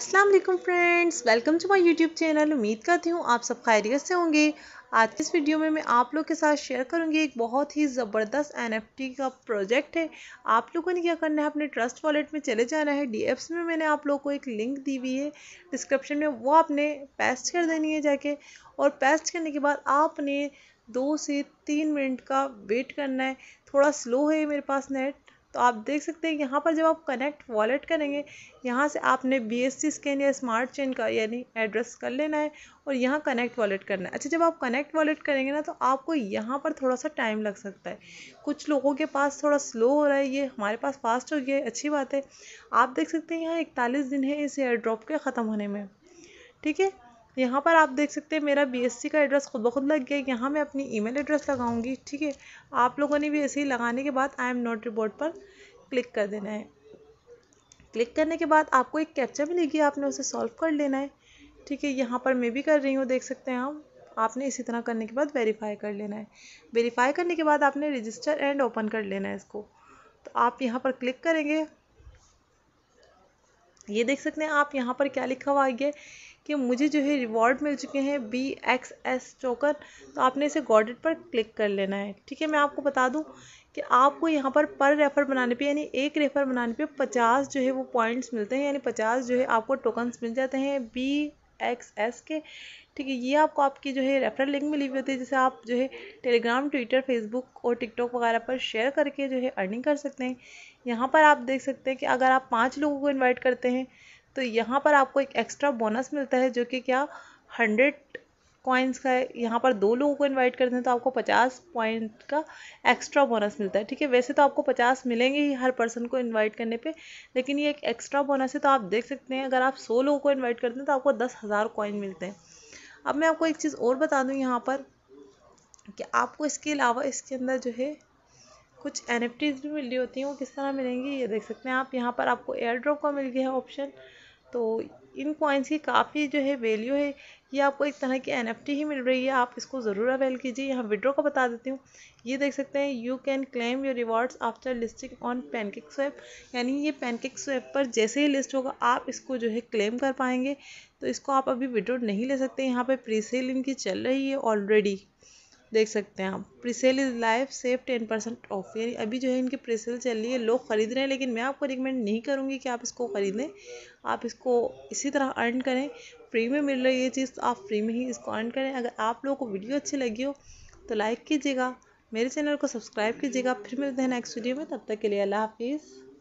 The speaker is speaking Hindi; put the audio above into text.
अस्सलाम वालेकुम friends welcome to my YouTube channel उम्मीद करती हूँ आप सब खैरियत से होंगे आज की इस वीडियो में मैं आप लोग के साथ शेयर करूँगी एक बहुत ही ज़बरदस्त एनएफटी का प्रोजेक्ट है आप लोगों ने क्या करना है अपने ट्रस्ट वॉलेट में चले जाना है डी में मैंने आप लोग को एक लिंक दी हुई है डिस्क्रिप्शन में वो आपने पेस्ट कर देनी है जाके और पेस्ट करने के बाद आपने दो से तीन मिनट का वेट करना है थोड़ा स्लो है मेरे पास नेट तो आप देख सकते हैं यहाँ पर जब आप कनेक्ट वॉलेट करेंगे यहाँ से आपने बी एस सी स्कैन या स्मार्ट चेन का यानी एड्रेस कर लेना है और यहाँ कनेक्ट वॉलेट करना है अच्छा जब आप कनेक्ट वॉलेट करेंगे ना तो आपको यहाँ पर थोड़ा सा टाइम लग सकता है कुछ लोगों के पास थोड़ा स्लो हो रहा है ये हमारे पास फास्ट हो गया है अच्छी बात है आप देख सकते हैं यहाँ इकतालीस दिन है इस एयर ड्रॉप के ख़त्म होने में ठीक है यहाँ पर आप देख सकते हैं मेरा बीएससी का एड्रेस खुद ब खुद लग गया यहाँ मैं अपनी ईमेल एड्रेस लगाऊंगी ठीक है आप लोगों ने भी ऐसे ही लगाने के बाद आई एम नॉट रिपोर्ट पर क्लिक कर देना है क्लिक करने के बाद आपको एक कैप्चा मिलेगी आपने उसे सॉल्व कर लेना है ठीक है यहाँ पर मैं भी कर रही हूँ देख सकते हैं आप आपने इसी तरह करने के बाद वेरीफाई कर लेना है वेरीफाई करने के बाद आपने रजिस्टर एंड ओपन कर लेना है इसको तो आप यहाँ पर क्लिक करेंगे ये देख सकते हैं आप यहाँ पर क्या लिखा हुआ आइए कि मुझे जो है रिवॉर्ड मिल चुके हैं बी एक्स एस चोकर तो आपने इसे गॉडेड पर क्लिक कर लेना है ठीक है मैं आपको बता दूं कि आपको यहाँ पर पर रेफ़र बनाने पे यानी एक रेफ़र बनाने पे पचास जो है वो पॉइंट्स मिलते हैं यानी पचास जो है आपको टोकन्स मिल जाते हैं बी एक्स एस के ठीक है ये आपको आपकी जो है रेफरल लिंक मिली हुई होती है जिसे आप जो है टेलीग्राम ट्विटर फेसबुक और टिकटॉक वगैरह पर शेयर करके जो है अर्निंग कर सकते हैं यहाँ पर आप देख सकते हैं कि अगर आप पाँच लोगों को इन्वाइट करते हैं तो यहाँ पर आपको एक एक्स्ट्रा बोनस मिलता है जो कि क्या हंड्रेड कॉइन्स का है यहाँ पर दो लोगों को इनवाइट करते हैं तो आपको पचास पॉइंट का एक्स्ट्रा बोनस मिलता है ठीक है वैसे तो आपको पचास मिलेंगे ही हर पर्सन को इनवाइट करने पे लेकिन ये एक एक्स्ट्रा बोनस है तो आप देख सकते हैं अगर आप सौ लोगों को इनवाइट करते हैं तो आपको दस हज़ार कॉइन मिलते हैं अब मैं आपको एक चीज़ और बता दूँ यहाँ पर कि आपको इसके अलावा इसके अंदर जो है कुछ एन भी मिल रही होती हैं वो किस तरह मिलेंगी ये देख सकते हैं आप यहाँ पर आपको एयर ड्रॉप का मिल गया है ऑप्शन तो इन कॉइन्स की काफ़ी जो है वैल्यू है ये आपको एक तरह की एन ही मिल रही है आप इसको ज़रूर अवेल कीजिए यहाँ विड्रो का बता देती हूँ ये देख सकते हैं you can claim your rewards after listing on PancakeSwap यानी ये पैनकेक स्वैप पर जैसे ही लिस्ट होगा आप इसको जो है क्लेम कर पाएंगे तो इसको आप अभी विड्रो नहीं ले सकते यहाँ पर प्री सेल इनकी चल रही है ऑलरेडी देख सकते हैं आप pre sale is live save ten percent off यानी अभी जो है इनकी प्रीसेल चल रही है लोग ख़रीद रहे हैं लेकिन मैं आपको रिकमेंड नहीं करूँगी कि आप इसको ख़रीदें आप इसको इसी तरह अर्न करें फ्री में मिल रही है चीज़ तो आप फ्री में ही इसको अर्न करें अगर आप लोगों को वीडियो अच्छी लगी हो तो लाइक कीजिएगा मेरे चैनल को सब्सक्राइब कीजिएगा फिर मिलते हैं नेक्स्ट वीडियो में तब तक के लिए अल्लाह हाफिज़